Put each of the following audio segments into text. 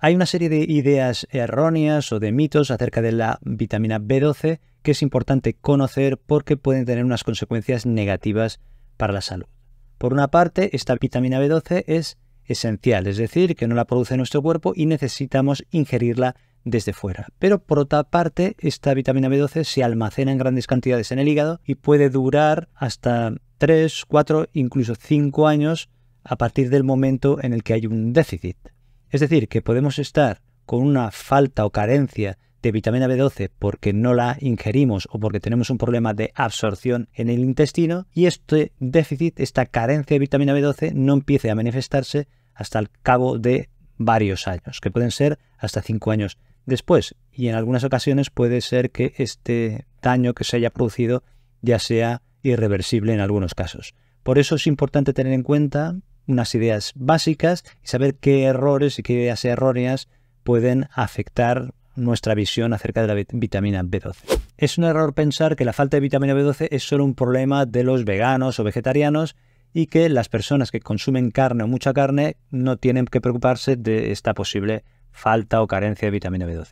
Hay una serie de ideas erróneas o de mitos acerca de la vitamina B12 que es importante conocer porque pueden tener unas consecuencias negativas para la salud. Por una parte, esta vitamina B12 es esencial, es decir, que no la produce nuestro cuerpo y necesitamos ingerirla desde fuera. Pero por otra parte, esta vitamina B12 se almacena en grandes cantidades en el hígado y puede durar hasta 3, 4, incluso 5 años a partir del momento en el que hay un déficit. Es decir, que podemos estar con una falta o carencia de vitamina B12 porque no la ingerimos o porque tenemos un problema de absorción en el intestino y este déficit, esta carencia de vitamina B12 no empiece a manifestarse hasta el cabo de varios años, que pueden ser hasta cinco años después. Y en algunas ocasiones puede ser que este daño que se haya producido ya sea irreversible en algunos casos. Por eso es importante tener en cuenta unas ideas básicas y saber qué errores y qué ideas erróneas pueden afectar nuestra visión acerca de la vitamina B12. Es un error pensar que la falta de vitamina B12 es solo un problema de los veganos o vegetarianos y que las personas que consumen carne o mucha carne no tienen que preocuparse de esta posible falta o carencia de vitamina B12.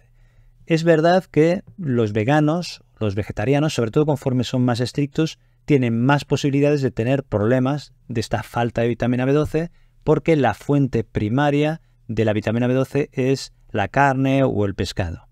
Es verdad que los veganos, los vegetarianos, sobre todo conforme son más estrictos, tienen más posibilidades de tener problemas de esta falta de vitamina B12 porque la fuente primaria de la vitamina B12 es la carne o el pescado.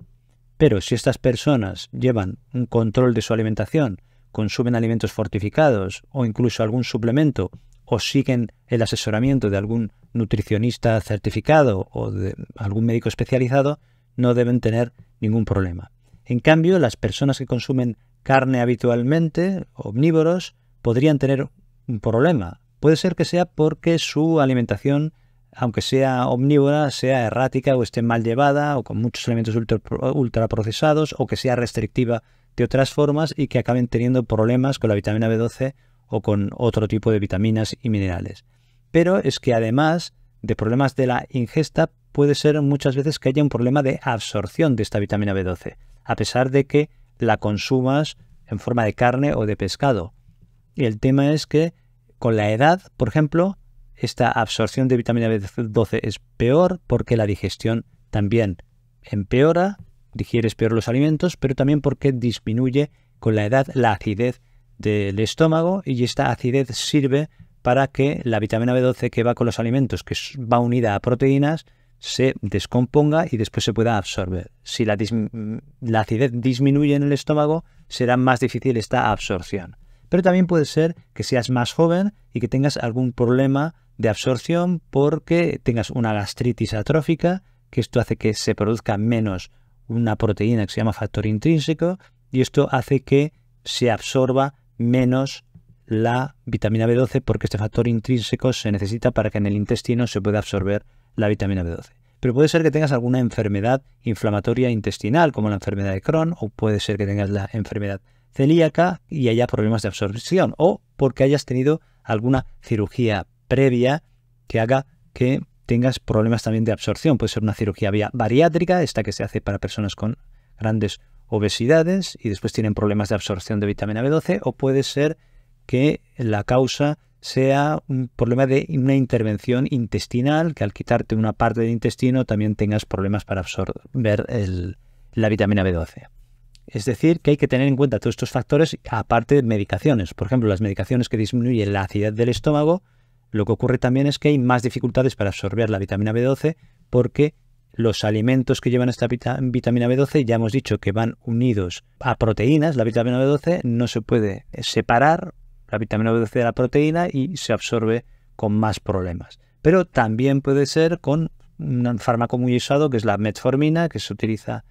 Pero si estas personas llevan un control de su alimentación, consumen alimentos fortificados o incluso algún suplemento o siguen el asesoramiento de algún nutricionista certificado o de algún médico especializado, no deben tener ningún problema. En cambio, las personas que consumen carne habitualmente, omnívoros, podrían tener un problema. Puede ser que sea porque su alimentación, aunque sea omnívora, sea errática o esté mal llevada o con muchos elementos ultraprocesados o que sea restrictiva de otras formas y que acaben teniendo problemas con la vitamina B12 o con otro tipo de vitaminas y minerales. Pero es que además de problemas de la ingesta, puede ser muchas veces que haya un problema de absorción de esta vitamina B12, a pesar de que la consumas en forma de carne o de pescado. Y el tema es que con la edad, por ejemplo, esta absorción de vitamina B12 es peor porque la digestión también empeora, digieres peor los alimentos, pero también porque disminuye con la edad la acidez del estómago y esta acidez sirve para que la vitamina B12 que va con los alimentos, que va unida a proteínas, se descomponga y después se pueda absorber. Si la, acidez disminuye en el estómago, será más difícil esta absorción. Pero también puede ser que seas más joven y que tengas algún problema de absorción porque tengas una gastritis atrófica, que esto hace que se produzca menos una proteína que se llama factor intrínseco y esto hace que se absorba menos la vitamina B12 porque este factor intrínseco se necesita para que en el intestino se pueda absorber la vitamina B12. Pero puede ser que tengas alguna enfermedad inflamatoria intestinal, como la enfermedad de Crohn, o puede ser que tengas la enfermedad celíaca y haya problemas de absorción, o porque hayas tenido alguna cirugía previa que haga que tengas problemas también de absorción. Puede ser una cirugía bariátrica, esta que se hace para personas con grandes obesidades y después tienen problemas de absorción de vitamina B12, o puede ser que la causa sea un problema de una intervención intestinal, que al quitarte una parte del intestino también tengas problemas para absorber la vitamina B12. Es decir, que hay que tener en cuenta todos estos factores, aparte de medicaciones. Por ejemplo, las medicaciones que disminuyen la acidez del estómago, lo que ocurre también es que hay más dificultades para absorber la vitamina B12 porque los alimentos que llevan esta vitamina B12 ya hemos dicho que van unidos a proteínas. La vitamina B12 no se puede separar la vitamina B12 de la proteína y se absorbe con más problemas. Pero también puede ser con un fármaco muy usado que es la metformina, que se utiliza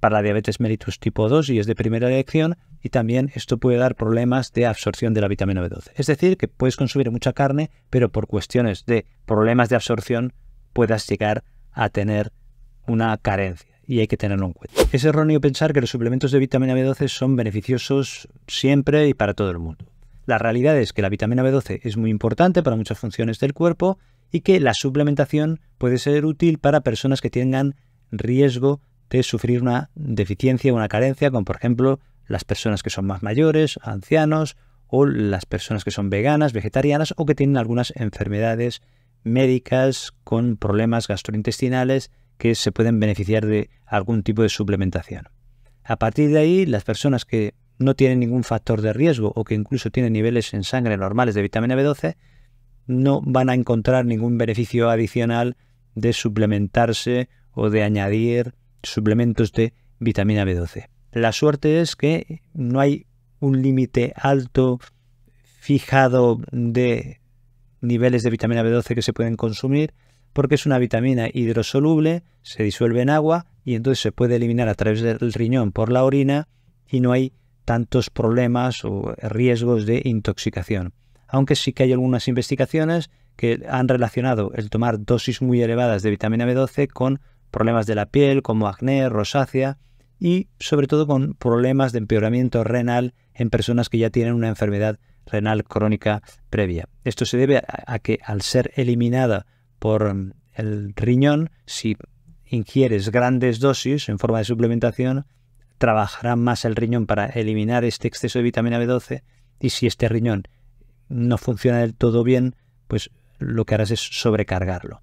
para la diabetes mellitus tipo 2 y es de primera elección, y también esto puede dar problemas de absorción de la vitamina B12. Es decir, que puedes consumir mucha carne, pero por cuestiones de problemas de absorción puedas llegar a tener una carencia y hay que tenerlo en cuenta. Es erróneo pensar que los suplementos de vitamina B12 son beneficiosos siempre y para todo el mundo. La realidad es que la vitamina B12 es muy importante para muchas funciones del cuerpo y que la suplementación puede ser útil para personas que tengan riesgo de sufrir una deficiencia o una carencia, como por ejemplo las personas que son más mayores, ancianos o las personas que son veganas, vegetarianas o que tienen algunas enfermedades médicas con problemas gastrointestinales que se pueden beneficiar de algún tipo de suplementación. A partir de ahí, las personas que no tiene ningún factor de riesgo o que incluso tiene niveles en sangre normales de vitamina B12, no van a encontrar ningún beneficio adicional de suplementarse o de añadir suplementos de vitamina B12. La suerte es que no hay un límite alto fijado de niveles de vitamina B12 que se pueden consumir porque es una vitamina hidrosoluble, se disuelve en agua y entonces se puede eliminar a través del riñón por la orina y no hay tantos problemas o riesgos de intoxicación. Aunque sí que hay algunas investigaciones que han relacionado el tomar dosis muy elevadas de vitamina B12 con problemas de la piel como acné, rosácea y sobre todo con problemas de empeoramiento renal en personas que ya tienen una enfermedad renal crónica previa. Esto se debe a, que al ser eliminada por mm, el riñón, si ingieres grandes dosis en forma de suplementación, trabajará más el riñón para eliminar este exceso de vitamina B12 y si este riñón no funciona del todo bien, pues lo que harás es sobrecargarlo.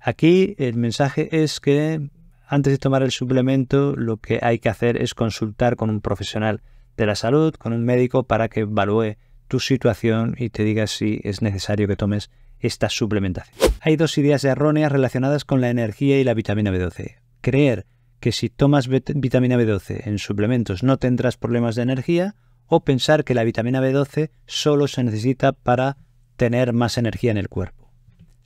Aquí el mensaje es que antes de tomar el suplemento lo que hay que hacer es consultar con un profesional de la salud, con un médico, para que evalúe tu situación y te diga si es necesario que tomes esta suplementación. Hay dos ideas erróneas relacionadas con la energía y la vitamina B12. Creer que si tomas vitamina B12 en suplementos no tendrás problemas de energía o pensar que la vitamina B12 solo se necesita para tener más energía en el cuerpo.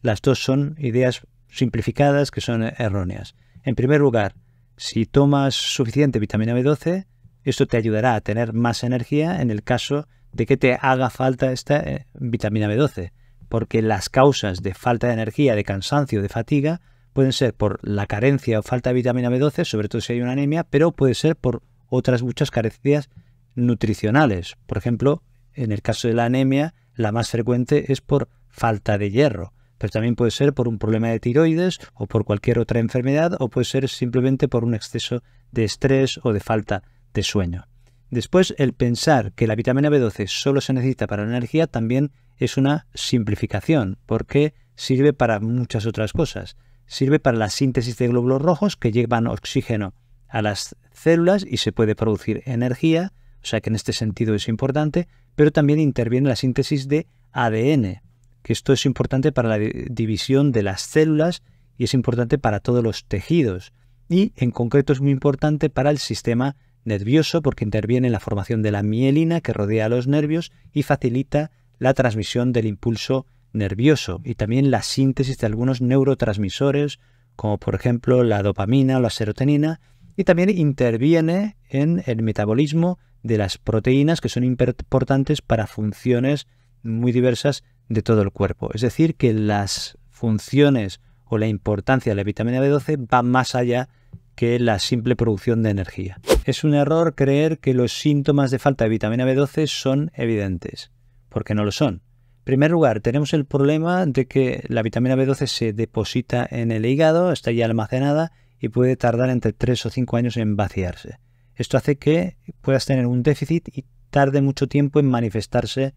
Las dos son ideas simplificadas que son erróneas. En primer lugar, si tomas suficiente vitamina B12, esto te ayudará a tener más energía en el caso de que te haga falta esta eh, vitamina B12, porque las causas de falta de energía, de cansancio, de fatiga, pueden ser por la carencia o falta de vitamina B12, sobre todo si hay una anemia, pero puede ser por otras muchas carencias nutricionales. Por ejemplo, en el caso de la anemia, la más frecuente es por falta de hierro, pero también puede ser por un problema de tiroides o por cualquier otra enfermedad o puede ser simplemente por un exceso de estrés o de falta de sueño. Después, el pensar que la vitamina B12 solo se necesita para la energía también es una simplificación, porque sirve para muchas otras cosas sirve para la síntesis de glóbulos rojos que llevan oxígeno a las células y se puede producir energía, o sea que en este sentido es importante, pero también interviene la síntesis de ADN, que esto es importante para la división de las células y es importante para todos los tejidos. Y en concreto es muy importante para el sistema nervioso porque interviene en la formación de la mielina que rodea los nervios y facilita la transmisión del impulso nervioso y también la síntesis de algunos neurotransmisores, como por ejemplo la dopamina o la serotonina, y también interviene en el metabolismo de las proteínas que son importantes para funciones muy diversas de todo el cuerpo. Es decir, que las funciones o la importancia de la vitamina B12 va más allá que la simple producción de energía. Es un error creer que los síntomas de falta de vitamina B12 son evidentes, porque no lo son. En primer lugar, tenemos el problema de que la vitamina B12 se deposita en el hígado, está ya almacenada y puede tardar entre 3 o 5 años en vaciarse. Esto hace que puedas tener un déficit y tarde mucho tiempo en manifestarse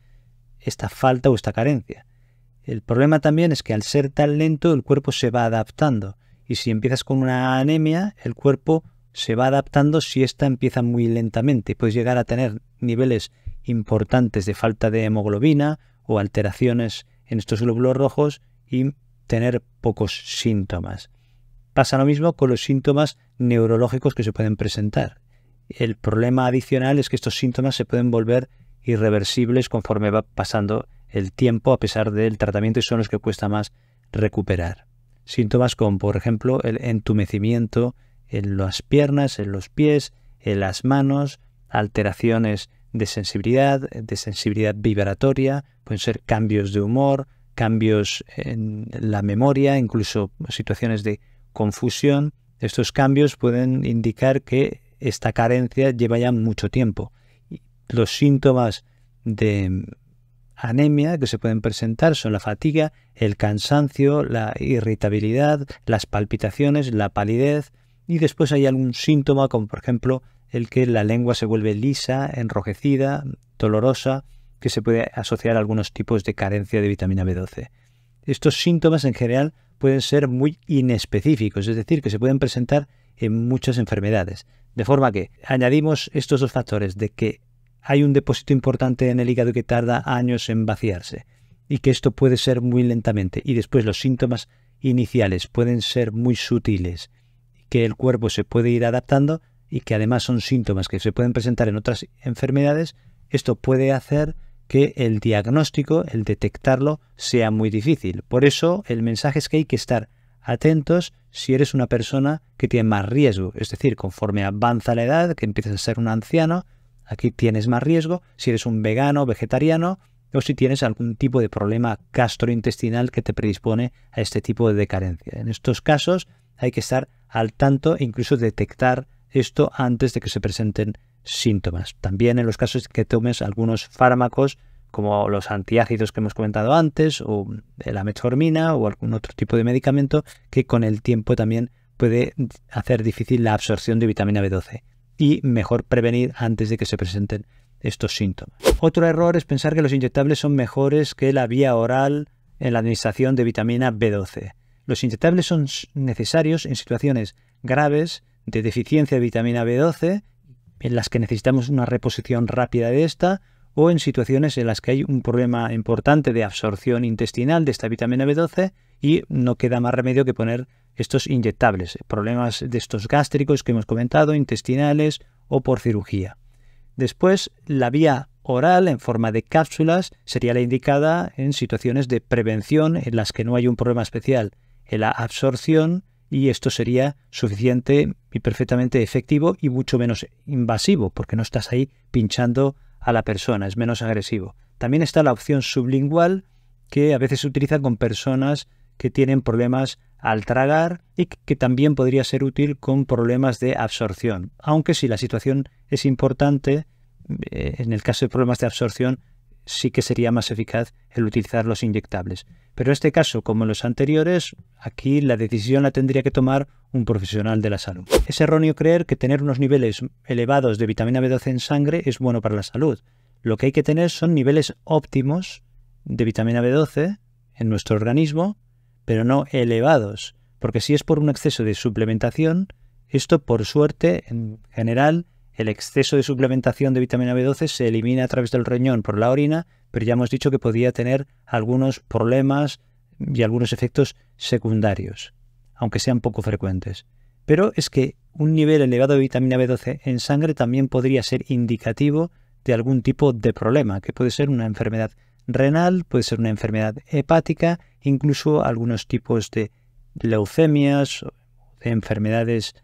esta falta o esta carencia. El problema también es que al ser tan lento el cuerpo se va adaptando y si empiezas con una anemia, el cuerpo se va adaptando si ésta empieza muy lentamente. Puedes llegar a tener niveles importantes de falta de hemoglobina o alteraciones en estos glóbulos rojos y tener pocos síntomas. Pasa lo mismo con los síntomas neurológicos que se pueden presentar. El problema adicional es que estos síntomas se pueden volver irreversibles conforme va pasando el tiempo a pesar del tratamiento y son los que cuesta más recuperar. Síntomas como por ejemplo el entumecimiento en las piernas, en los pies, en las manos, alteraciones de sensibilidad, de sensibilidad vibratoria, pueden ser cambios de humor, cambios en la memoria, incluso situaciones de confusión. Estos cambios pueden indicar que esta carencia lleva ya mucho tiempo. Los síntomas de anemia que se pueden presentar son la fatiga, el cansancio, la irritabilidad, las palpitaciones, la palidez y después hay algún síntoma como por ejemplo el que la lengua se vuelve lisa, enrojecida, dolorosa, que se puede asociar a algunos tipos de carencia de vitamina B12. Estos síntomas en general pueden ser muy inespecíficos, es decir, que se pueden presentar en muchas enfermedades. De forma que añadimos estos dos factores de que hay un depósito importante en el hígado que tarda años en vaciarse y que esto puede ser muy lentamente y después los síntomas iniciales pueden ser muy sutiles, que el cuerpo se puede ir adaptando y que además son síntomas que se pueden presentar en otras enfermedades, esto puede hacer que el diagnóstico, el detectarlo, sea muy difícil. Por eso el mensaje es que hay que estar atentos si eres una persona que tiene más riesgo. Es decir, conforme avanza la edad, que empiezas a ser un anciano, aquí tienes más riesgo. Si eres un vegano, vegetariano, o si tienes algún tipo de problema gastrointestinal que te predispone a este tipo de carencia En estos casos hay que estar al tanto, e incluso detectar esto antes de que se presenten síntomas. También en los casos que tomes algunos fármacos como los antiácidos que hemos comentado antes o la metformina o algún otro tipo de medicamento que con el tiempo también puede hacer difícil la absorción de vitamina B12 y mejor prevenir antes de que se presenten estos síntomas. Otro error es pensar que los inyectables son mejores que la vía oral en la administración de vitamina B12. Los inyectables son necesarios en situaciones graves de deficiencia de vitamina B12, en las que necesitamos una reposición rápida de esta, o en situaciones en las que hay un problema importante de absorción intestinal de esta vitamina B12 y no queda más remedio que poner estos inyectables, problemas de estos gástricos que hemos comentado, intestinales o por cirugía. Después, la vía oral en forma de cápsulas sería la indicada en situaciones de prevención en las que no hay un problema especial en la absorción y esto sería suficiente y perfectamente efectivo y mucho menos invasivo porque no estás ahí pinchando a la persona, es menos agresivo. También está la opción sublingual que a veces se utiliza con personas que tienen problemas al tragar y que también podría ser útil con problemas de absorción. Aunque si la situación es importante, eh, en el caso de problemas de absorción sí que sería más eficaz el utilizar los inyectables. Pero en este caso, como en los anteriores, aquí la decisión la tendría que tomar un profesional de la salud. Es erróneo creer que tener unos niveles elevados de vitamina B12 en sangre es bueno para la salud. Lo que hay que tener son niveles óptimos de vitamina B12 en nuestro organismo, pero no elevados, porque si es por un exceso de suplementación, esto por suerte en general el exceso de suplementación de vitamina B12 se elimina a través del riñón por la orina, pero ya hemos dicho que podía tener algunos problemas y algunos efectos secundarios, aunque sean poco frecuentes. Pero es que un nivel elevado de vitamina B12 en sangre también podría ser indicativo de algún tipo de problema, que puede ser una enfermedad renal, puede ser una enfermedad hepática, incluso algunos tipos de leucemias, de enfermedades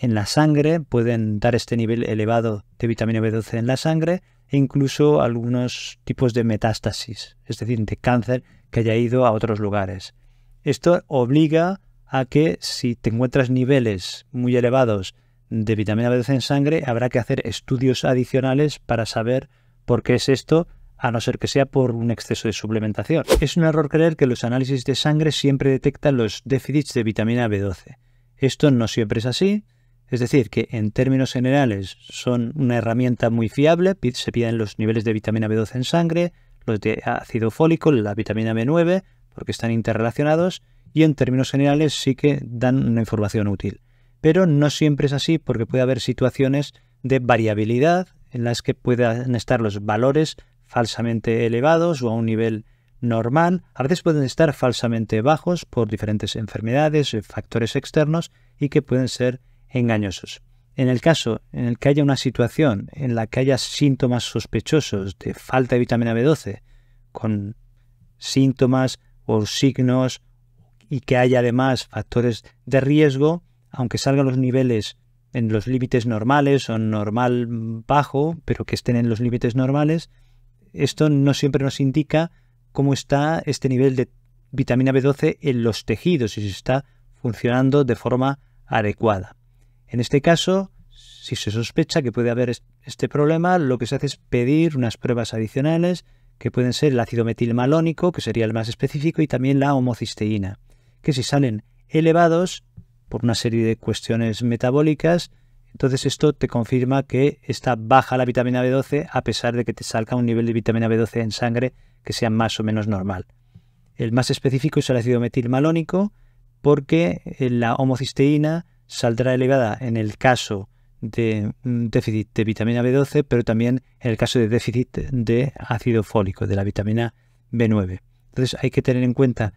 en la sangre, pueden dar este nivel elevado de vitamina B12 en la sangre e incluso algunos tipos de metástasis, es decir, de cáncer que haya ido a otros lugares. Esto obliga a que si te encuentras niveles muy elevados de vitamina B12 en sangre, habrá que hacer estudios adicionales para saber por qué es esto, a no ser que sea por un exceso de suplementación. Es un error creer que los análisis de sangre siempre detectan los déficits de vitamina B12. Esto no siempre es así, es decir, que en términos generales son una herramienta muy fiable, se piden los niveles de vitamina B12 en sangre, los de ácido fólico, la vitamina B9, porque están interrelacionados, y en términos generales sí que dan una información útil. Pero no siempre es así porque puede haber situaciones de variabilidad en las que puedan estar los valores falsamente elevados o a un nivel normal, a veces pueden estar falsamente bajos por diferentes enfermedades, factores externos y que pueden ser engañosos. En el caso en el que haya una situación en la que haya síntomas sospechosos de falta de vitamina B12, con síntomas o signos y que haya además factores de riesgo, aunque salgan los niveles en los límites normales o normal bajo, pero que estén en los límites normales, esto no siempre nos indica cómo está este nivel de vitamina B12 en los tejidos y si está funcionando de forma adecuada. En este caso, si se sospecha que puede haber este problema, lo que se hace es pedir unas pruebas adicionales, que pueden ser el ácido metilmalónico, que sería el más específico, y también la homocisteína, que si salen elevados por una serie de cuestiones metabólicas, entonces esto te confirma que está baja la vitamina B12 a pesar de que te salga un nivel de vitamina B12 en sangre que sea más o menos normal. El más específico es el ácido metilmalónico porque la homocisteína saldrá elevada en el caso de mm, déficit de vitamina B12, pero también en el caso de déficit de ácido fólico, de la vitamina B9. Entonces hay que tener en cuenta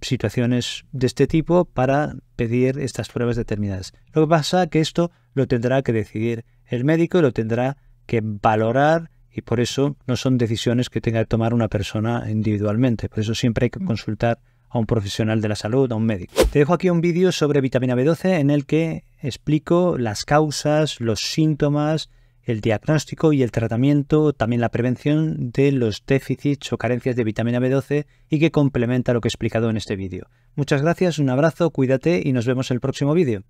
situaciones de este tipo para pedir estas pruebas determinadas. Lo que pasa es que esto lo tendrá que decidir el médico, lo tendrá que valorar y por eso no son decisiones que tenga que tomar una persona individualmente. Por eso siempre hay que mm. consultar a un profesional de la salud, a un médico. Te dejo aquí un vídeo sobre vitamina B12 en el que explico las causas, los síntomas, el diagnóstico y el tratamiento, también la prevención de los déficits o carencias de vitamina B12 y que complementa lo que he explicado en este vídeo. Muchas gracias, un abrazo, cuídate y nos vemos en el próximo vídeo.